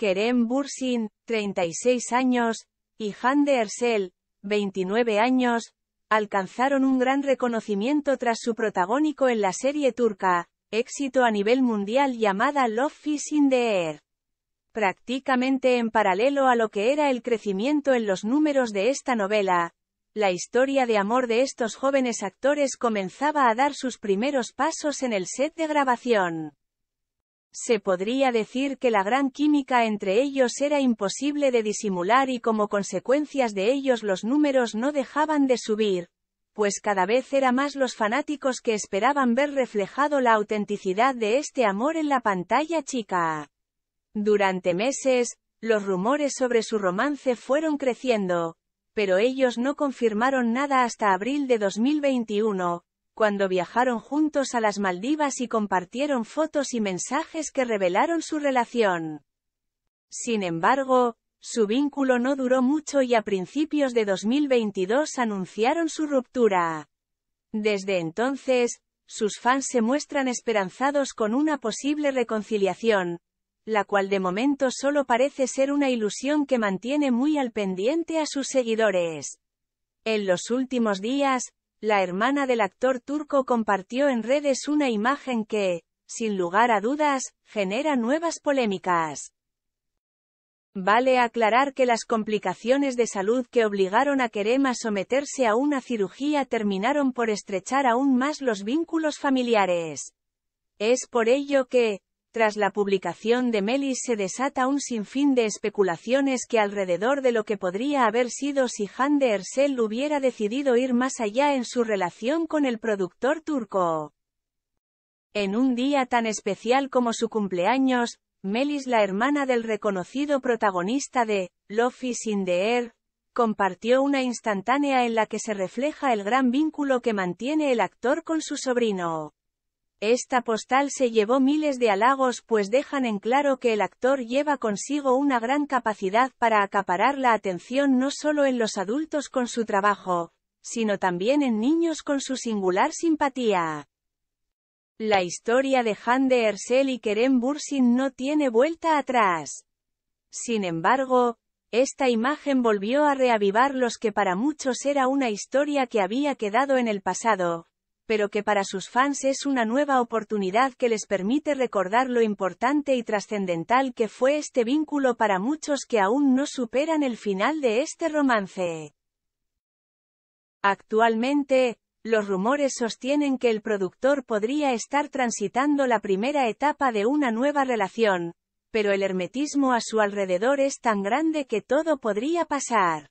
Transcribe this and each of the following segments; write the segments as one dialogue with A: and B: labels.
A: Kerem Bursin, 36 años, y Hande Ersel, 29 años, alcanzaron un gran reconocimiento tras su protagónico en la serie turca, éxito a nivel mundial llamada Love Fishing in the Air. Prácticamente en paralelo a lo que era el crecimiento en los números de esta novela, la historia de amor de estos jóvenes actores comenzaba a dar sus primeros pasos en el set de grabación. Se podría decir que la gran química entre ellos era imposible de disimular y como consecuencias de ellos los números no dejaban de subir, pues cada vez era más los fanáticos que esperaban ver reflejado la autenticidad de este amor en la pantalla chica. Durante meses, los rumores sobre su romance fueron creciendo, pero ellos no confirmaron nada hasta abril de 2021, cuando viajaron juntos a las Maldivas y compartieron fotos y mensajes que revelaron su relación. Sin embargo, su vínculo no duró mucho y a principios de 2022 anunciaron su ruptura. Desde entonces, sus fans se muestran esperanzados con una posible reconciliación, la cual de momento solo parece ser una ilusión que mantiene muy al pendiente a sus seguidores. En los últimos días, la hermana del actor turco compartió en redes una imagen que, sin lugar a dudas, genera nuevas polémicas. Vale aclarar que las complicaciones de salud que obligaron a Kerem a someterse a una cirugía terminaron por estrechar aún más los vínculos familiares. Es por ello que, tras la publicación de Melis se desata un sinfín de especulaciones que alrededor de lo que podría haber sido si Han de Ersel hubiera decidido ir más allá en su relación con el productor turco. En un día tan especial como su cumpleaños, Melis la hermana del reconocido protagonista de Lofi in compartió una instantánea en la que se refleja el gran vínculo que mantiene el actor con su sobrino. Esta postal se llevó miles de halagos pues dejan en claro que el actor lleva consigo una gran capacidad para acaparar la atención no solo en los adultos con su trabajo, sino también en niños con su singular simpatía. La historia de de Ersel y Kerem Bursin no tiene vuelta atrás. Sin embargo, esta imagen volvió a reavivar los que para muchos era una historia que había quedado en el pasado, pero que para sus fans es una nueva oportunidad que les permite recordar lo importante y trascendental que fue este vínculo para muchos que aún no superan el final de este romance. Actualmente, los rumores sostienen que el productor podría estar transitando la primera etapa de una nueva relación, pero el hermetismo a su alrededor es tan grande que todo podría pasar.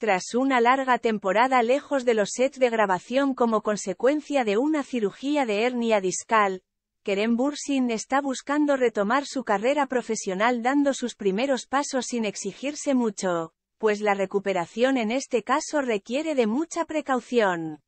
A: Tras una larga temporada lejos de los sets de grabación como consecuencia de una cirugía de hernia discal, Kerem Bursin está buscando retomar su carrera profesional dando sus primeros pasos sin exigirse mucho, pues la recuperación en este caso requiere de mucha precaución.